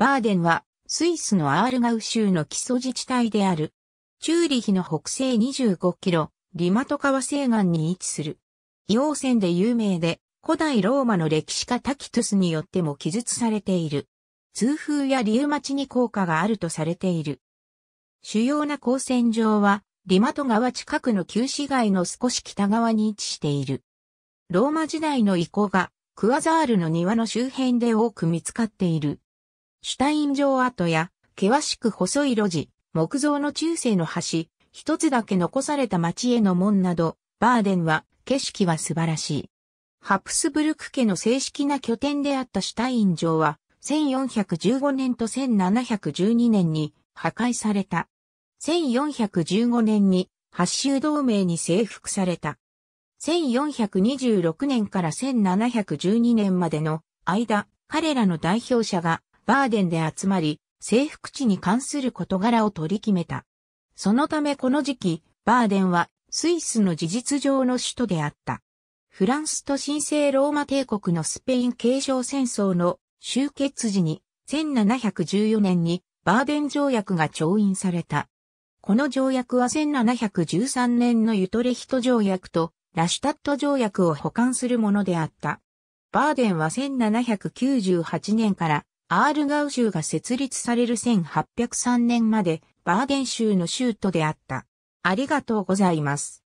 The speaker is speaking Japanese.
バーデンは、スイスのアールガウ州の基礎自治体である。チューリヒの北西25キロ、リマト川西岸に位置する。硫線泉で有名で、古代ローマの歴史家タキトゥスによっても記述されている。通風やリウマチに効果があるとされている。主要な光線上は、リマト川近くの旧市街の少し北側に位置している。ローマ時代の遺構が、クアザールの庭の周辺で多く見つかっている。シュタイン城跡や、険しく細い路地、木造の中世の橋、一つだけ残された町への門など、バーデンは、景色は素晴らしい。ハプスブルク家の正式な拠点であったシュタイン城は、1415年と1712年に破壊された。1415年に八州同盟に征服された。1426年から1712年までの間、彼らの代表者がバーデンで集まり、征服地に関する事柄を取り決めた。そのためこの時期、バーデンはスイスの事実上の首都であった。フランスと神聖ローマ帝国のスペイン継承戦争の終結時に1714年にバーデン条約が調印された。この条約は1713年のユトレヒト条約とラシュタット条約を補完するものであった。バーデンは1798年からアールガウ州が設立される1803年までバーデン州の州都であった。ありがとうございます。